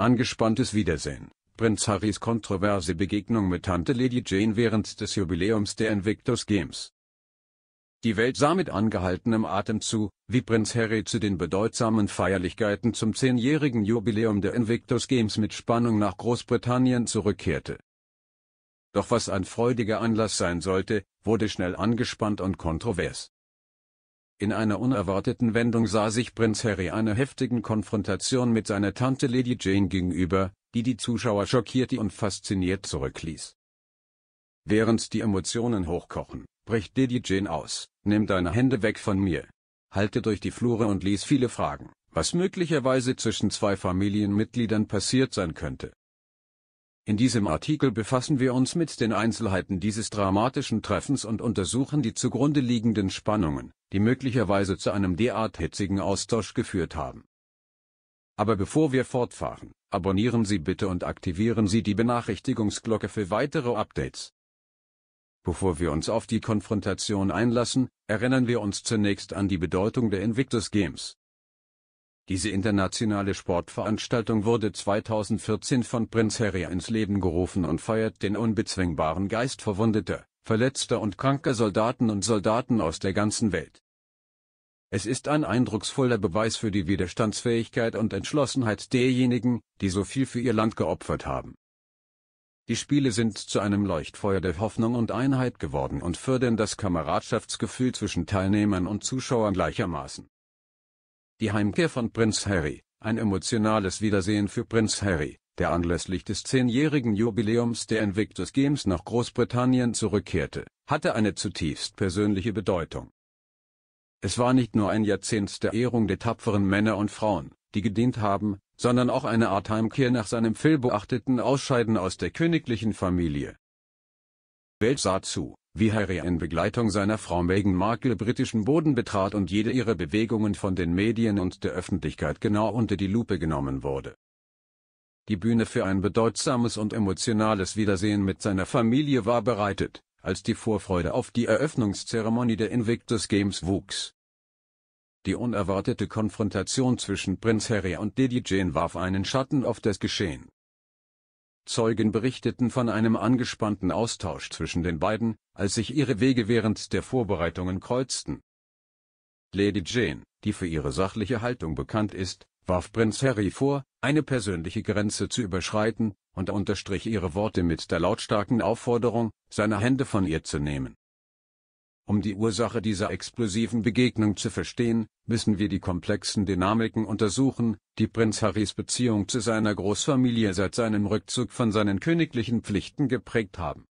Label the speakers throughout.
Speaker 1: Angespanntes Wiedersehen. Prinz Harrys kontroverse Begegnung mit Tante Lady Jane während des Jubiläums der Invictus Games. Die Welt sah mit angehaltenem Atem zu, wie Prinz Harry zu den bedeutsamen Feierlichkeiten zum zehnjährigen Jubiläum der Invictus Games mit Spannung nach Großbritannien zurückkehrte. Doch was ein freudiger Anlass sein sollte, wurde schnell angespannt und kontrovers. In einer unerwarteten Wendung sah sich Prinz Harry einer heftigen Konfrontation mit seiner Tante Lady Jane gegenüber, die die Zuschauer schockierte und fasziniert zurückließ. Während die Emotionen hochkochen, bricht Lady Jane aus, nimm deine Hände weg von mir. Halte durch die Flure und ließ viele fragen, was möglicherweise zwischen zwei Familienmitgliedern passiert sein könnte. In diesem Artikel befassen wir uns mit den Einzelheiten dieses dramatischen Treffens und untersuchen die zugrunde liegenden Spannungen, die möglicherweise zu einem derart hitzigen Austausch geführt haben. Aber bevor wir fortfahren, abonnieren Sie bitte und aktivieren Sie die Benachrichtigungsglocke für weitere Updates. Bevor wir uns auf die Konfrontation einlassen, erinnern wir uns zunächst an die Bedeutung der Invictus Games diese internationale Sportveranstaltung wurde 2014 von Prinz Harry ins Leben gerufen und feiert den unbezwingbaren Geist verwundeter, verletzter und kranker Soldaten und Soldaten aus der ganzen Welt. Es ist ein eindrucksvoller Beweis für die Widerstandsfähigkeit und Entschlossenheit derjenigen, die so viel für ihr Land geopfert haben. Die Spiele sind zu einem Leuchtfeuer der Hoffnung und Einheit geworden und fördern das Kameradschaftsgefühl zwischen Teilnehmern und Zuschauern gleichermaßen. Die Heimkehr von Prinz Harry, ein emotionales Wiedersehen für Prinz Harry, der anlässlich des zehnjährigen Jubiläums der Invictus Games nach Großbritannien zurückkehrte, hatte eine zutiefst persönliche Bedeutung. Es war nicht nur ein Jahrzehnt der Ehrung der tapferen Männer und Frauen, die gedient haben, sondern auch eine Art Heimkehr nach seinem vielbeachteten Ausscheiden aus der königlichen Familie. Welt sah zu, wie Harry in Begleitung seiner Frau Meghan Markle britischen Boden betrat und jede ihrer Bewegungen von den Medien und der Öffentlichkeit genau unter die Lupe genommen wurde. Die Bühne für ein bedeutsames und emotionales Wiedersehen mit seiner Familie war bereitet, als die Vorfreude auf die Eröffnungszeremonie der Invictus Games wuchs. Die unerwartete Konfrontation zwischen Prinz Harry und Lady Jane warf einen Schatten auf das Geschehen. Zeugen berichteten von einem angespannten Austausch zwischen den beiden, als sich ihre Wege während der Vorbereitungen kreuzten. Lady Jane, die für ihre sachliche Haltung bekannt ist, warf Prinz Harry vor, eine persönliche Grenze zu überschreiten, und unterstrich ihre Worte mit der lautstarken Aufforderung, seine Hände von ihr zu nehmen. Um die Ursache dieser explosiven Begegnung zu verstehen, müssen wir die komplexen Dynamiken untersuchen, die Prinz Harrys Beziehung zu seiner Großfamilie seit seinem Rückzug von seinen königlichen Pflichten geprägt haben.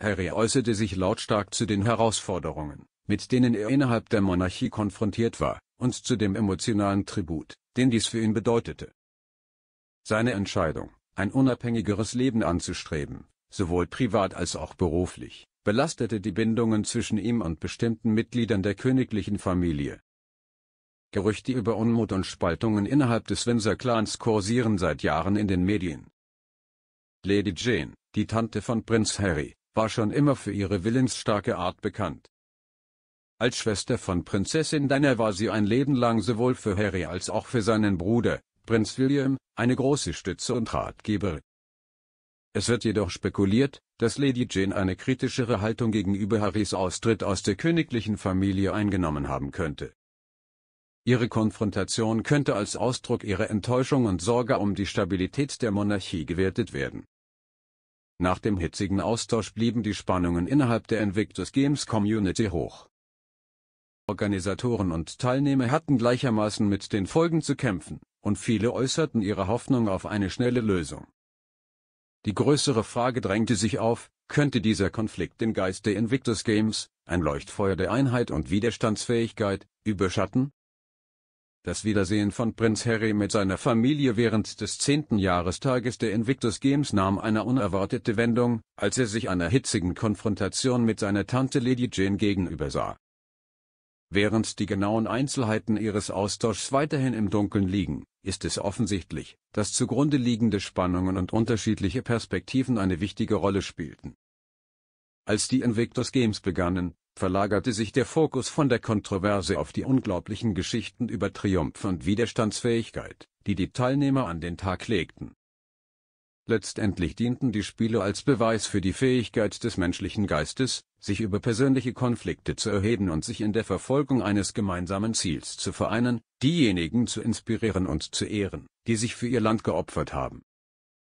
Speaker 1: Harry äußerte sich lautstark zu den Herausforderungen, mit denen er innerhalb der Monarchie konfrontiert war, und zu dem emotionalen Tribut, den dies für ihn bedeutete. Seine Entscheidung, ein unabhängigeres Leben anzustreben, sowohl privat als auch beruflich, belastete die Bindungen zwischen ihm und bestimmten Mitgliedern der königlichen Familie. Gerüchte über Unmut und Spaltungen innerhalb des Windsor-Clans kursieren seit Jahren in den Medien. Lady Jane, die Tante von Prinz Harry, war schon immer für ihre willensstarke Art bekannt. Als Schwester von Prinzessin Diana war sie ein Leben lang sowohl für Harry als auch für seinen Bruder, Prinz William, eine große Stütze und Ratgeberin. Es wird jedoch spekuliert, dass Lady Jane eine kritischere Haltung gegenüber Harrys Austritt aus der königlichen Familie eingenommen haben könnte. Ihre Konfrontation könnte als Ausdruck ihrer Enttäuschung und Sorge um die Stabilität der Monarchie gewertet werden. Nach dem hitzigen Austausch blieben die Spannungen innerhalb der Invictus Games Community hoch. Organisatoren und Teilnehmer hatten gleichermaßen mit den Folgen zu kämpfen, und viele äußerten ihre Hoffnung auf eine schnelle Lösung. Die größere Frage drängte sich auf, könnte dieser Konflikt den Geist der Invictus Games, ein Leuchtfeuer der Einheit und Widerstandsfähigkeit, überschatten? Das Wiedersehen von Prinz Harry mit seiner Familie während des zehnten Jahrestages der Invictus Games nahm eine unerwartete Wendung, als er sich einer hitzigen Konfrontation mit seiner Tante Lady Jane gegenübersah Während die genauen Einzelheiten ihres Austauschs weiterhin im Dunkeln liegen, ist es offensichtlich, dass zugrunde liegende Spannungen und unterschiedliche Perspektiven eine wichtige Rolle spielten. Als die Invictus Games begannen, verlagerte sich der Fokus von der Kontroverse auf die unglaublichen Geschichten über Triumph und Widerstandsfähigkeit, die die Teilnehmer an den Tag legten. Letztendlich dienten die Spiele als Beweis für die Fähigkeit des menschlichen Geistes, sich über persönliche Konflikte zu erheben und sich in der Verfolgung eines gemeinsamen Ziels zu vereinen, diejenigen zu inspirieren und zu ehren, die sich für ihr Land geopfert haben